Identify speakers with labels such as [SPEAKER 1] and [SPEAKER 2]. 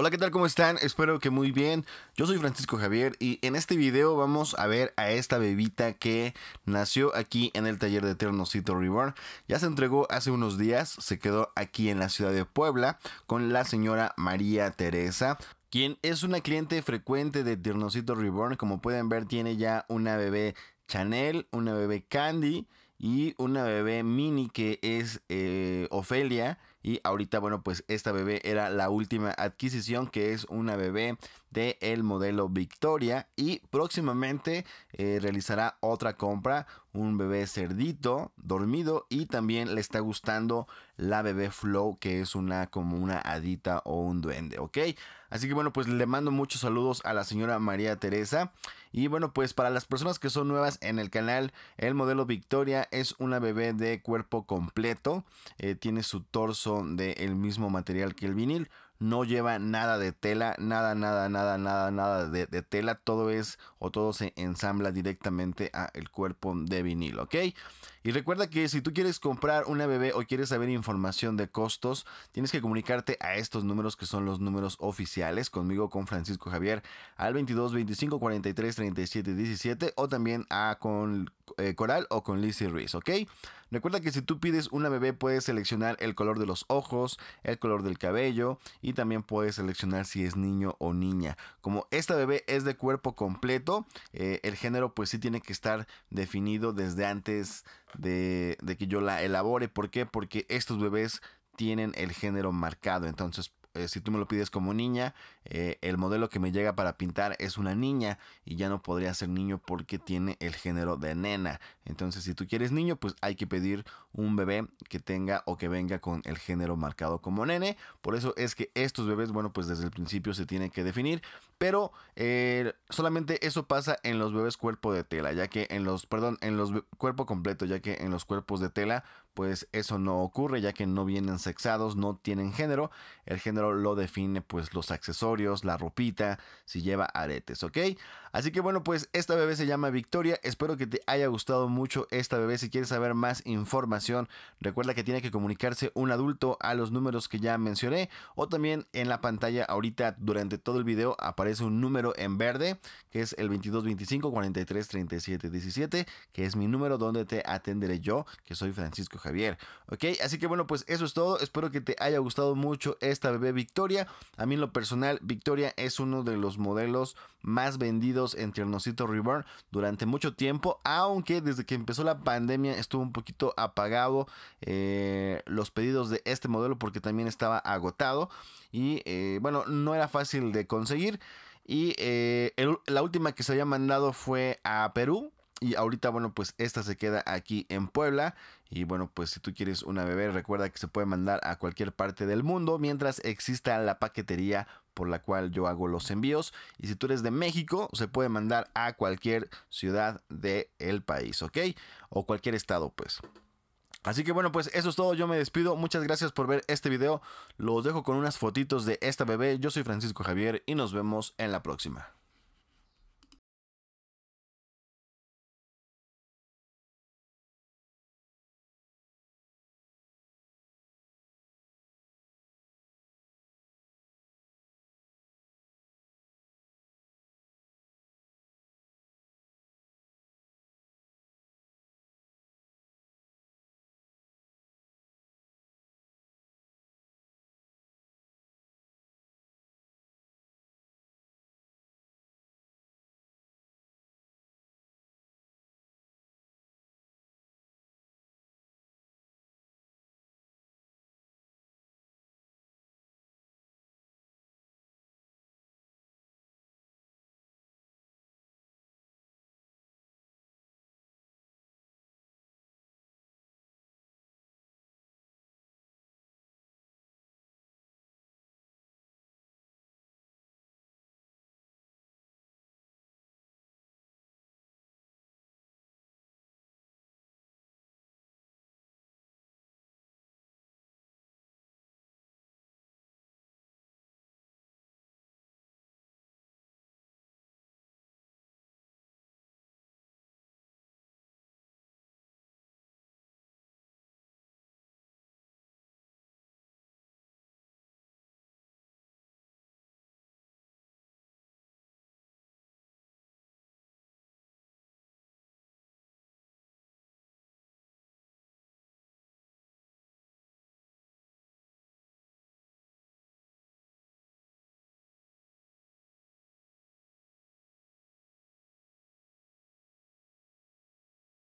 [SPEAKER 1] Hola, ¿qué tal? ¿Cómo están? Espero que muy bien. Yo soy Francisco Javier y en este video vamos a ver a esta bebita que nació aquí en el taller de Ternocito Reborn. Ya se entregó hace unos días, se quedó aquí en la ciudad de Puebla con la señora María Teresa quien es una cliente frecuente de Tiernocito Reborn. Como pueden ver, tiene ya una bebé Chanel, una bebé Candy y una bebé Mini que es eh, Ofelia y ahorita, bueno, pues esta bebé era la última adquisición, que es una bebé del el modelo Victoria. Y próximamente eh, realizará otra compra un bebé cerdito dormido y también le está gustando la bebé Flow que es una como una adita o un duende, ¿ok? Así que bueno, pues le mando muchos saludos a la señora María Teresa. Y bueno, pues para las personas que son nuevas en el canal, el modelo Victoria es una bebé de cuerpo completo. Eh, tiene su torso del el mismo material que el vinil no lleva nada de tela, nada, nada, nada, nada, nada de, tela, todo es o todo se ensambla directamente a el cuerpo de vinilo, ¿ok? Y recuerda que si tú quieres comprar una bebé o quieres saber información de costos, tienes que comunicarte a estos números que son los números oficiales, conmigo con Francisco Javier al 22 25 43 37 17 o también a con eh, Coral o con Lizzie Ruiz, ¿ok? Recuerda que si tú pides una bebé puedes seleccionar el color de los ojos, el color del cabello y también puedes seleccionar si es niño o niña. Como esta bebé es de cuerpo completo, eh, el género pues sí tiene que estar definido desde antes de, de que yo la elabore. ¿Por qué? Porque estos bebés tienen el género marcado. Entonces eh, si tú me lo pides como niña, eh, el modelo que me llega para pintar es una niña y ya no podría ser niño porque tiene el género de nena. Entonces, si tú quieres niño, pues hay que pedir un bebé que tenga o que venga con el género marcado como nene. Por eso es que estos bebés, bueno, pues desde el principio se tienen que definir. Pero eh, solamente eso pasa en los bebés cuerpo de tela, ya que en los, perdón, en los cuerpo completo, ya que en los cuerpos de tela, pues eso no ocurre, ya que no vienen sexados, no tienen género. El género lo define pues los accesorios, la ropita, si lleva aretes, ¿ok? Así que bueno, pues esta bebé se llama Victoria. Espero que te haya gustado mucho esta bebé. Si quieres saber más información, recuerda que tiene que comunicarse un adulto a los números que ya mencioné. O también en la pantalla ahorita durante todo el video aparece un número en verde, que es el 2225 43 que es mi número donde te atenderé yo, que soy Francisco Javier. Ok, así que bueno, pues eso es todo. Espero que te haya gustado mucho esta bebé Victoria. A mí en lo personal, Victoria es uno de los modelos más vendidos en Tiernosito River durante mucho tiempo, aunque desde que empezó la pandemia estuvo un poquito apagado eh, los pedidos de este modelo porque también estaba agotado y eh, bueno, no era fácil de conseguir. Y eh, la última que se había mandado fue a Perú. Y ahorita, bueno, pues esta se queda aquí en Puebla. Y bueno, pues si tú quieres una bebé, recuerda que se puede mandar a cualquier parte del mundo mientras exista la paquetería por la cual yo hago los envíos. Y si tú eres de México, se puede mandar a cualquier ciudad del el país, ¿ok? O cualquier estado, pues. Así que bueno, pues eso es todo, yo me despido, muchas gracias por ver este video, los dejo con unas fotitos de esta bebé, yo soy Francisco Javier y nos vemos en la próxima.